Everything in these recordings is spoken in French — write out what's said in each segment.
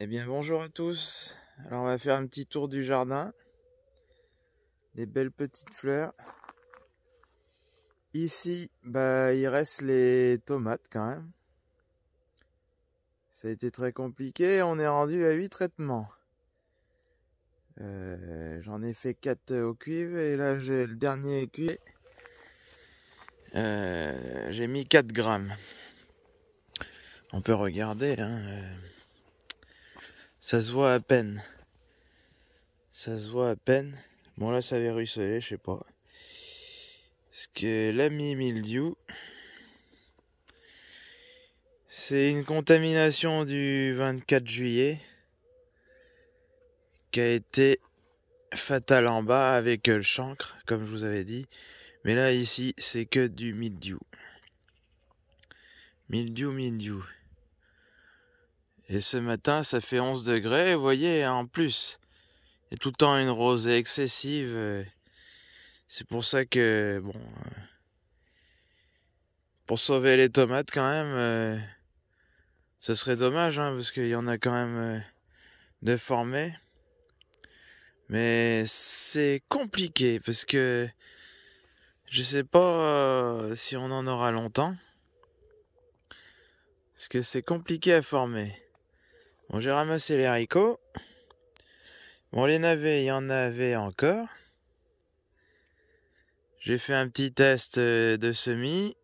Eh bien bonjour à tous, alors on va faire un petit tour du jardin, des belles petites fleurs. Ici, bah, il reste les tomates quand même. Ça a été très compliqué, on est rendu à 8 traitements. Euh, j'en ai fait 4 au cuivre et là j'ai le dernier cuivre. Euh, j'ai mis 4 grammes. On peut regarder. Hein, euh. Ça se voit à peine. Ça se voit à peine. Bon là ça avait ruisselé, je sais pas. ce que l'ami mildiou, c'est une contamination du 24 juillet qui a été fatale en bas avec le chancre, comme je vous avais dit. Mais là ici, c'est que du mildiou. Mildiou, mildiou. Et ce matin, ça fait 11 degrés, vous voyez, en plus. Et tout le temps une rosée excessive. C'est pour ça que, bon. Euh, pour sauver les tomates, quand même, euh, ce serait dommage, hein, parce qu'il y en a quand même euh, de formés. Mais c'est compliqué, parce que. Je sais pas si on en aura longtemps. Parce que c'est compliqué à former j'ai ramassé les haricots. Bon, les navets, il y en avait encore. J'ai fait un petit test euh, de semis.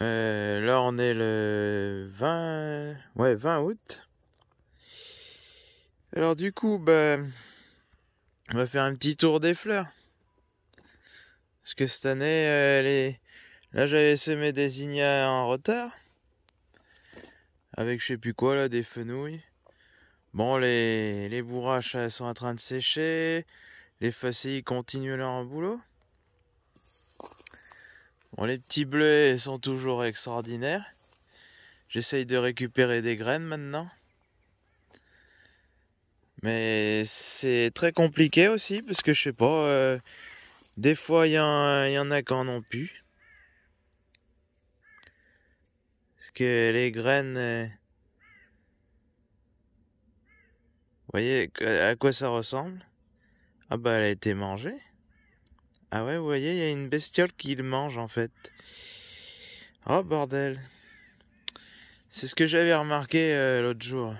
Euh, là, on est le 20... Ouais, 20 août. Alors du coup, bah, on va faire un petit tour des fleurs. Parce que cette année, euh, là, j'avais semé des ignas en retard avec je sais plus quoi là, des fenouilles. Bon, les, les bourraches sont en train de sécher. Les facilles continuent leur boulot. Bon, les petits bleus sont toujours extraordinaires. J'essaye de récupérer des graines maintenant. Mais c'est très compliqué aussi parce que je sais pas, euh, des fois il y, y, en a qui en ont pu. Ce que les graines... Euh, vous voyez à quoi ça ressemble Ah bah elle a été mangée. Ah ouais, vous voyez, il y a une bestiole qui le mange en fait. Oh bordel. C'est ce que j'avais remarqué euh, l'autre jour.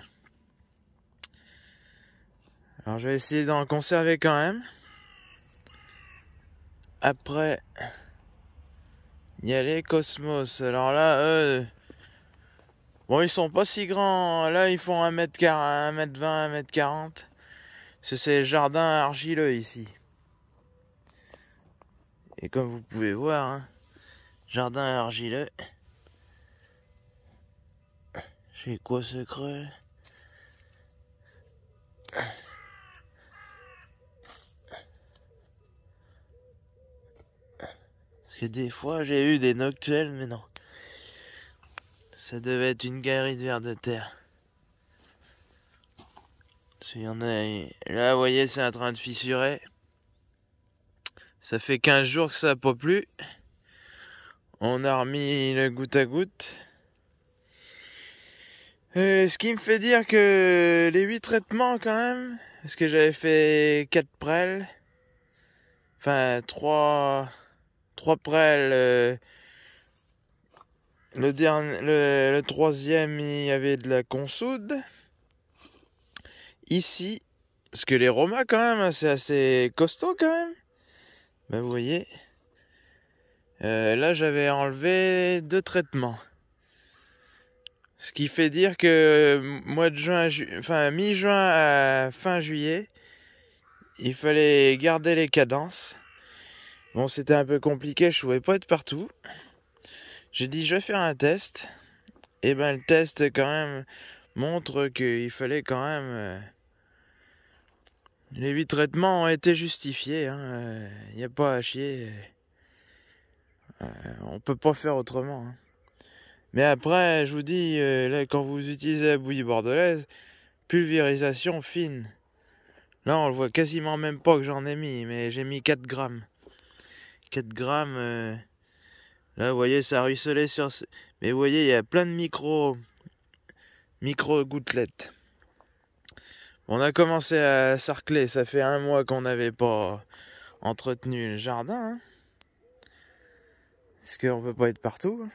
Alors je vais essayer d'en conserver quand même. Après, il y a les cosmos. Alors là, eux, Bon, ils sont pas si grands. Hein. Là, ils font 1 m 1 20 1m40. C'est jardin argileux ici. Et comme vous pouvez voir, hein, jardin argileux. J'ai quoi ce creux Parce que des fois j'ai eu des noctuelles, mais non ça devait être une galerie de verre de terre. y en a. Là, vous voyez, c'est en train de fissurer. Ça fait 15 jours que ça n'a pas plu. On a remis le goutte à goutte. Euh, ce qui me fait dire que les huit traitements quand même, parce que j'avais fait 4 prêles, enfin 3, 3 prêles, euh, le, troisième, il y avait de la consoude. Ici, parce que les Romains, quand même, hein, c'est assez costaud, quand même. Ben, vous voyez. Euh, là, j'avais enlevé deux traitements. Ce qui fait dire que mois de juin, enfin mi-juin à fin juillet, il fallait garder les cadences. Bon, c'était un peu compliqué, je pouvais pas être partout. J'ai dit je vais faire un test. Et eh ben le test quand même montre qu'il fallait quand même... Euh, les huit traitements ont été justifiés. Il hein, n'y euh, a pas à chier. On euh, on peut pas faire autrement. Hein. Mais après, je vous dis, quand vous utilisez la bouillie bordelaise, pulvérisation fine. Là, on le voit quasiment même pas que j'en ai mis, mais j'ai mis 4 grammes. 4 grammes. Là, vous voyez, ça ruisselait sur... Mais vous voyez, il y a plein de micro... micro-gouttelettes. On a commencé à sarcler, ça fait un mois qu'on n'avait pas entretenu le jardin. Hein. Parce qu'on peut pas être partout. Hein.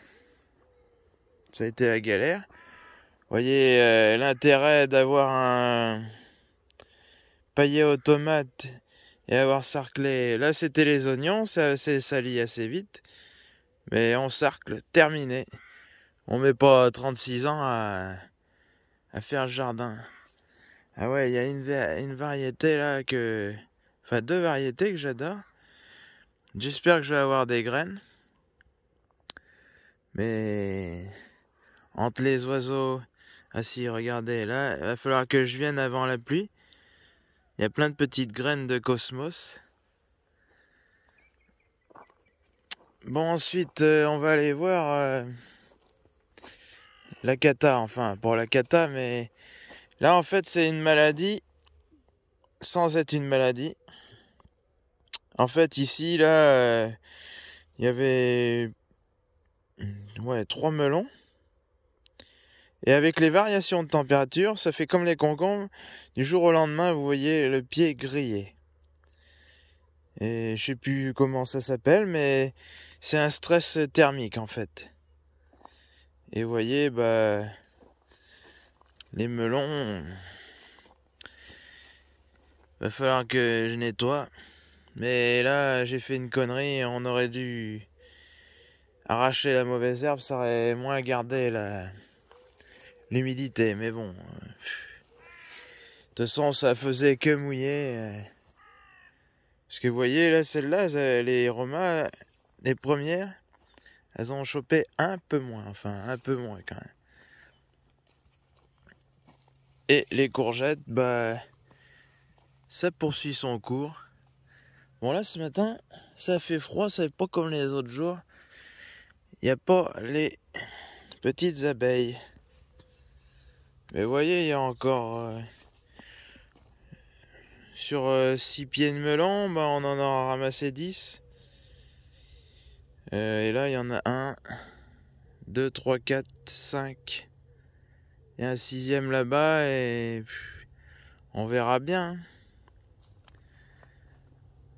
Ça a été la galère. Vous voyez, euh, l'intérêt d'avoir un paillet tomates et avoir sarclé. Là, c'était les oignons, ça s'est sali assez vite. Mais on cercle, terminé. On met pas 36 ans à, à faire jardin. Ah ouais, il y a une, une variété là que... Enfin, deux variétés que j'adore. J'espère que je vais avoir des graines. Mais entre les oiseaux... Ah si, regardez, là, il va falloir que je vienne avant la pluie. Il y a plein de petites graines de cosmos. Bon, ensuite, euh, on va aller voir euh, la cata, enfin, pour la cata, mais là, en fait, c'est une maladie sans être une maladie. En fait, ici, là, il euh, y avait ouais, trois melons. Et avec les variations de température, ça fait comme les concombres. Du jour au lendemain, vous voyez le pied grillé. Et je sais plus comment ça s'appelle, mais c'est un stress thermique en fait. Et vous voyez, bah, les melons, va falloir que je nettoie. Mais là, j'ai fait une connerie, on aurait dû arracher la mauvaise herbe, ça aurait moins gardé la l'humidité. Mais bon, euh, de toute façon, ça faisait que mouiller. Euh. Parce que vous voyez, là, celle-là, euh, les Romains, les premières, elles ont chopé un peu moins, enfin, un peu moins quand même. Et les courgettes, bah, ça poursuit son cours. Bon, là, ce matin, ça fait froid, ça c'est pas comme les autres jours. Il n'y a pas les petites abeilles. Mais vous voyez, il y a encore. Euh, sur 6 euh, pieds de melon, bah, on en aura ramassé 10. Euh, et là, il y en a 1, 2, 3, 4, 5. et y a un sixième là-bas et on verra bien.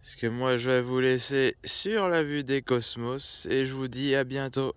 Parce que moi, je vais vous laisser sur la vue des cosmos et je vous dis à bientôt.